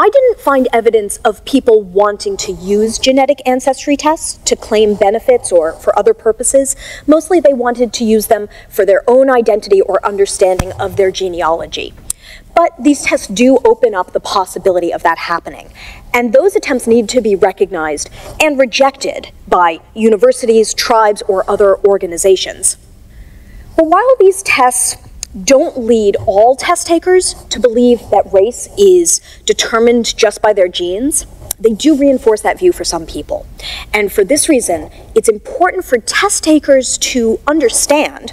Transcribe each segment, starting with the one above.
I didn't find evidence of people wanting to use genetic ancestry tests to claim benefits or for other purposes. Mostly they wanted to use them for their own identity or understanding of their genealogy. But these tests do open up the possibility of that happening. And those attempts need to be recognized and rejected by universities, tribes, or other organizations. Well, while these tests don't lead all test takers to believe that race is determined just by their genes. They do reinforce that view for some people. And for this reason, it's important for test takers to understand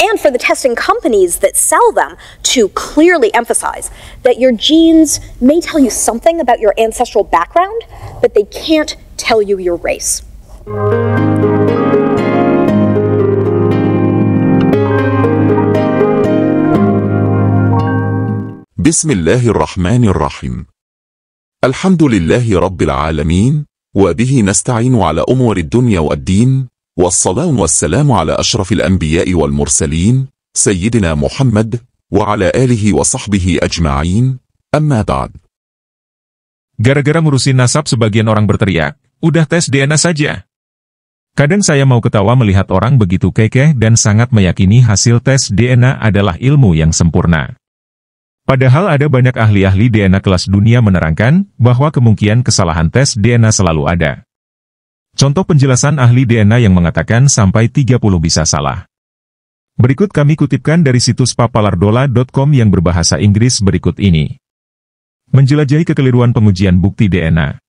and for the testing companies that sell them to clearly emphasize that your genes may tell you something about your ancestral background, but they can't tell you your race. بسم الله الرحمن الرحيم الحمد لله رب العالمين وبه نستعين على أمور الدنيا والدين والصلاة والسلام على أشرف الأنبياء والمرسلين سيدنا محمد وعلى آله وصحبه أجمعين أما بعد Gara-gara ngurusin nasab sebagian orang berteriak, udah tes DNA saja. Kadang saya mau ketawa melihat orang begitu kekeh dan sangat meyakini hasil tes DNA adalah ilmu yang sempurna. Padahal ada banyak ahli-ahli DNA kelas dunia menerangkan bahwa kemungkinan kesalahan tes DNA selalu ada. Contoh penjelasan ahli DNA yang mengatakan sampai 30 bisa salah. Berikut kami kutipkan dari situs papalardola.com yang berbahasa Inggris berikut ini. Menjelajahi kekeliruan pengujian bukti DNA.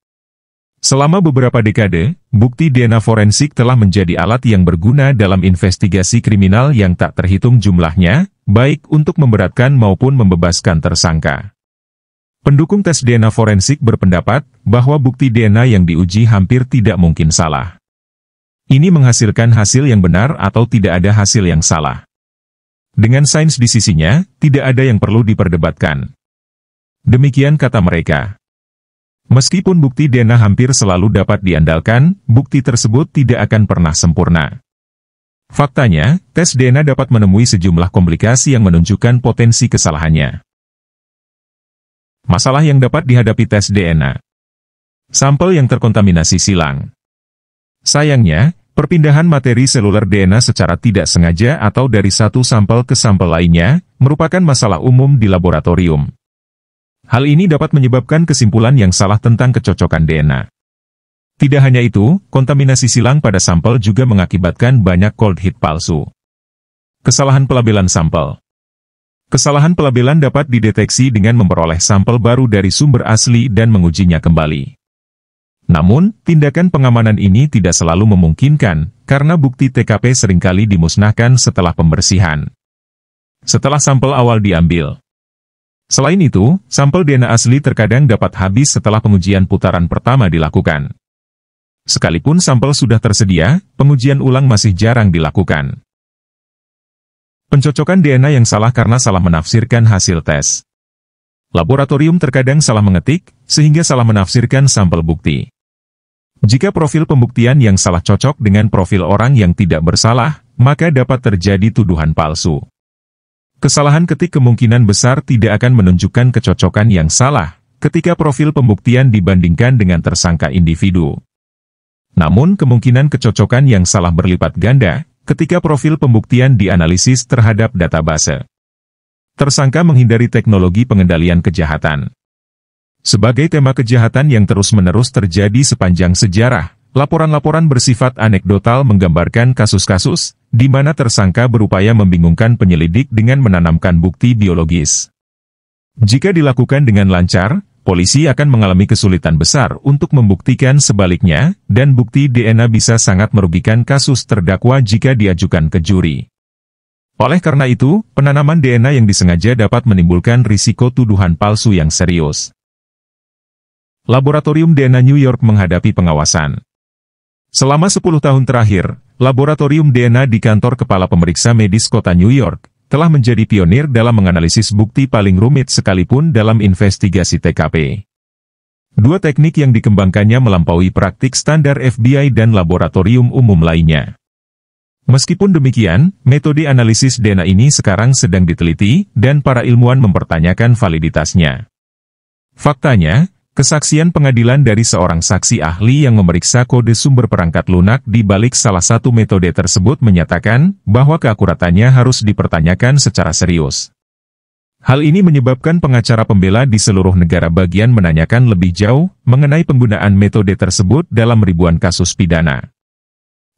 Selama beberapa dekade, bukti DNA forensik telah menjadi alat yang berguna dalam investigasi kriminal yang tak terhitung jumlahnya, baik untuk memberatkan maupun membebaskan tersangka. Pendukung tes DNA forensik berpendapat bahwa bukti DNA yang diuji hampir tidak mungkin salah. Ini menghasilkan hasil yang benar atau tidak ada hasil yang salah. Dengan sains di sisinya, tidak ada yang perlu diperdebatkan. Demikian kata mereka. Meskipun bukti DNA hampir selalu dapat diandalkan, bukti tersebut tidak akan pernah sempurna. Faktanya, tes DNA dapat menemui sejumlah komplikasi yang menunjukkan potensi kesalahannya. Masalah yang dapat dihadapi tes DNA. Sampel yang terkontaminasi silang. Sayangnya, perpindahan materi seluler DNA secara tidak sengaja atau dari satu sampel ke sampel lainnya, merupakan masalah umum di laboratorium. Hal ini dapat menyebabkan kesimpulan yang salah tentang kecocokan DNA. Tidak hanya itu, kontaminasi silang pada sampel juga mengakibatkan banyak cold hit palsu. Kesalahan pelabelan sampel Kesalahan pelabelan dapat dideteksi dengan memperoleh sampel baru dari sumber asli dan mengujinya kembali. Namun, tindakan pengamanan ini tidak selalu memungkinkan, karena bukti TKP seringkali dimusnahkan setelah pembersihan. Setelah sampel awal diambil, Selain itu, sampel DNA asli terkadang dapat habis setelah pengujian putaran pertama dilakukan. Sekalipun sampel sudah tersedia, pengujian ulang masih jarang dilakukan. Pencocokan DNA yang salah karena salah menafsirkan hasil tes. Laboratorium terkadang salah mengetik, sehingga salah menafsirkan sampel bukti. Jika profil pembuktian yang salah cocok dengan profil orang yang tidak bersalah, maka dapat terjadi tuduhan palsu. Kesalahan ketik kemungkinan besar tidak akan menunjukkan kecocokan yang salah ketika profil pembuktian dibandingkan dengan tersangka individu. Namun kemungkinan kecocokan yang salah berlipat ganda ketika profil pembuktian dianalisis terhadap database. Tersangka menghindari teknologi pengendalian kejahatan. Sebagai tema kejahatan yang terus-menerus terjadi sepanjang sejarah, laporan-laporan bersifat anekdotal menggambarkan kasus-kasus di mana tersangka berupaya membingungkan penyelidik dengan menanamkan bukti biologis. Jika dilakukan dengan lancar, polisi akan mengalami kesulitan besar untuk membuktikan sebaliknya, dan bukti DNA bisa sangat merugikan kasus terdakwa jika diajukan ke juri. Oleh karena itu, penanaman DNA yang disengaja dapat menimbulkan risiko tuduhan palsu yang serius. Laboratorium DNA New York menghadapi pengawasan. Selama 10 tahun terakhir, Laboratorium DNA di kantor Kepala Pemeriksa Medis Kota New York telah menjadi pionir dalam menganalisis bukti paling rumit sekalipun dalam investigasi TKP. Dua teknik yang dikembangkannya melampaui praktik standar FBI dan laboratorium umum lainnya. Meskipun demikian, metode analisis DNA ini sekarang sedang diteliti, dan para ilmuwan mempertanyakan validitasnya. Faktanya, Kesaksian pengadilan dari seorang saksi ahli yang memeriksa kode sumber perangkat lunak di balik salah satu metode tersebut menyatakan bahwa keakuratannya harus dipertanyakan secara serius. Hal ini menyebabkan pengacara pembela di seluruh negara bagian menanyakan lebih jauh mengenai penggunaan metode tersebut dalam ribuan kasus pidana.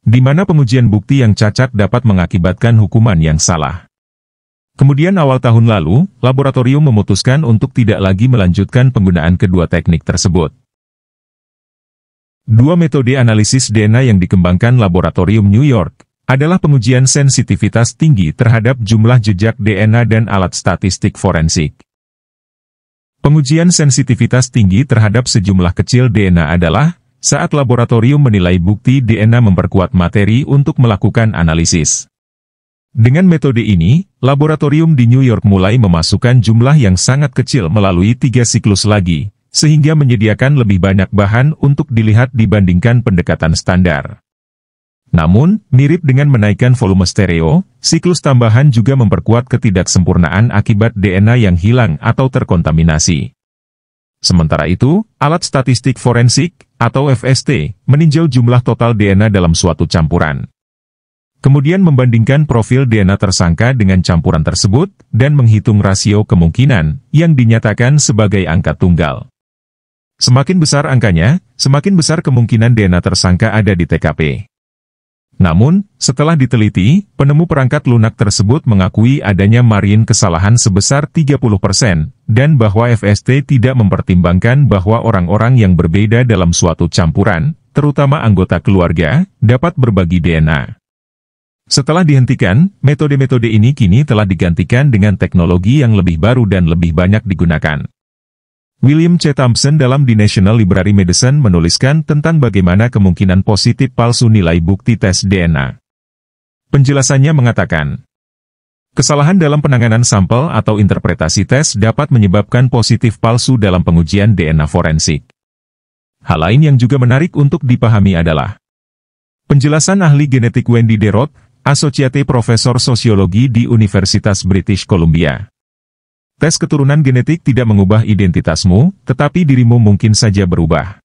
Di mana pengujian bukti yang cacat dapat mengakibatkan hukuman yang salah. Kemudian awal tahun lalu, laboratorium memutuskan untuk tidak lagi melanjutkan penggunaan kedua teknik tersebut. Dua metode analisis DNA yang dikembangkan laboratorium New York adalah pengujian sensitivitas tinggi terhadap jumlah jejak DNA dan alat statistik forensik. Pengujian sensitivitas tinggi terhadap sejumlah kecil DNA adalah saat laboratorium menilai bukti DNA memperkuat materi untuk melakukan analisis. Dengan metode ini, laboratorium di New York mulai memasukkan jumlah yang sangat kecil melalui tiga siklus lagi, sehingga menyediakan lebih banyak bahan untuk dilihat dibandingkan pendekatan standar. Namun, mirip dengan menaikkan volume stereo, siklus tambahan juga memperkuat ketidaksempurnaan akibat DNA yang hilang atau terkontaminasi. Sementara itu, alat statistik forensik, atau FST, meninjau jumlah total DNA dalam suatu campuran. Kemudian membandingkan profil DNA tersangka dengan campuran tersebut, dan menghitung rasio kemungkinan, yang dinyatakan sebagai angka tunggal. Semakin besar angkanya, semakin besar kemungkinan DNA tersangka ada di TKP. Namun, setelah diteliti, penemu perangkat lunak tersebut mengakui adanya marin kesalahan sebesar 30%, dan bahwa FST tidak mempertimbangkan bahwa orang-orang yang berbeda dalam suatu campuran, terutama anggota keluarga, dapat berbagi DNA. Setelah dihentikan, metode-metode ini kini telah digantikan dengan teknologi yang lebih baru dan lebih banyak digunakan. William C. Thompson dalam The National Library Medicine menuliskan tentang bagaimana kemungkinan positif palsu nilai bukti tes DNA. Penjelasannya mengatakan, kesalahan dalam penanganan sampel atau interpretasi tes dapat menyebabkan positif palsu dalam pengujian DNA forensik. Hal lain yang juga menarik untuk dipahami adalah, penjelasan ahli genetik Wendy Derot, Associate Profesor Sosiologi di Universitas British Columbia. Tes keturunan genetik tidak mengubah identitasmu, tetapi dirimu mungkin saja berubah.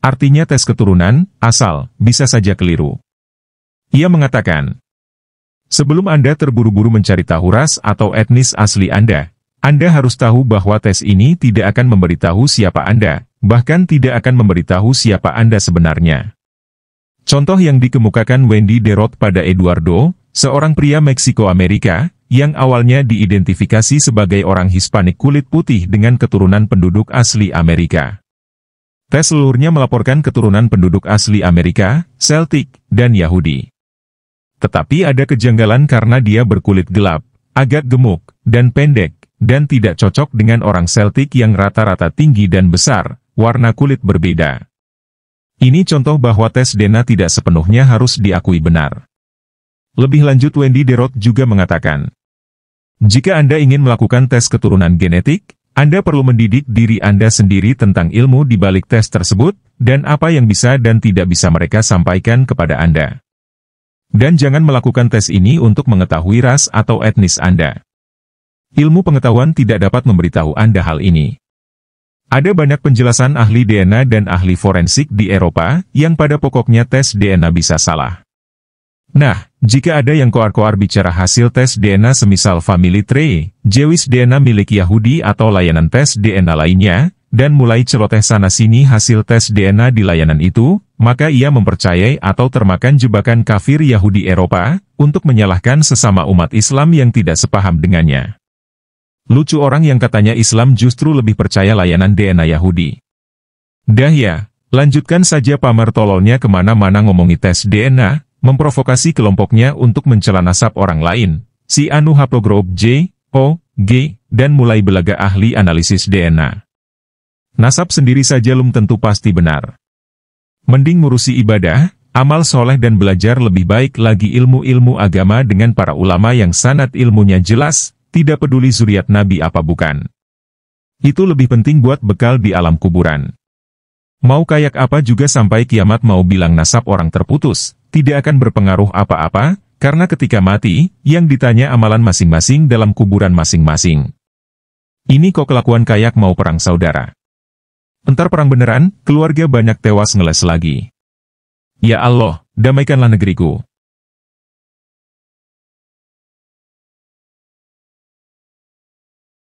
Artinya tes keturunan, asal, bisa saja keliru. Ia mengatakan, Sebelum Anda terburu-buru mencari tahu ras atau etnis asli Anda, Anda harus tahu bahwa tes ini tidak akan memberitahu siapa Anda, bahkan tidak akan memberitahu siapa Anda sebenarnya. Contoh yang dikemukakan Wendy Derot pada Eduardo, seorang pria Meksiko-Amerika, yang awalnya diidentifikasi sebagai orang Hispanik kulit putih dengan keturunan penduduk asli Amerika. Tes seluruhnya melaporkan keturunan penduduk asli Amerika, Celtic, dan Yahudi. Tetapi ada kejanggalan karena dia berkulit gelap, agak gemuk, dan pendek, dan tidak cocok dengan orang Celtic yang rata-rata tinggi dan besar, warna kulit berbeda. Ini contoh bahwa tes DNA tidak sepenuhnya harus diakui benar. Lebih lanjut Wendy Derot juga mengatakan, jika Anda ingin melakukan tes keturunan genetik, Anda perlu mendidik diri Anda sendiri tentang ilmu di balik tes tersebut, dan apa yang bisa dan tidak bisa mereka sampaikan kepada Anda. Dan jangan melakukan tes ini untuk mengetahui ras atau etnis Anda. Ilmu pengetahuan tidak dapat memberitahu Anda hal ini. Ada banyak penjelasan ahli DNA dan ahli forensik di Eropa, yang pada pokoknya tes DNA bisa salah. Nah, jika ada yang koar-koar bicara hasil tes DNA semisal family tree, Jewish DNA milik Yahudi atau layanan tes DNA lainnya, dan mulai celoteh sana-sini hasil tes DNA di layanan itu, maka ia mempercayai atau termakan jebakan kafir Yahudi Eropa, untuk menyalahkan sesama umat Islam yang tidak sepaham dengannya. Lucu orang yang katanya Islam justru lebih percaya layanan DNA Yahudi. Dah ya, lanjutkan saja pamer tololnya kemana-mana ngomongi tes DNA, memprovokasi kelompoknya untuk mencela nasab orang lain, si Anu haplogroup J, O, G, dan mulai belaga ahli analisis DNA. Nasab sendiri saja belum tentu pasti benar. Mending ngurusi ibadah, amal soleh dan belajar lebih baik lagi ilmu-ilmu agama dengan para ulama yang sanat ilmunya jelas, tidak peduli zuriat Nabi apa bukan. Itu lebih penting buat bekal di alam kuburan. Mau kayak apa juga sampai kiamat mau bilang nasab orang terputus, tidak akan berpengaruh apa-apa, karena ketika mati, yang ditanya amalan masing-masing dalam kuburan masing-masing. Ini kok kelakuan kayak mau perang saudara. Entar perang beneran, keluarga banyak tewas ngeles lagi. Ya Allah, damaikanlah negeriku.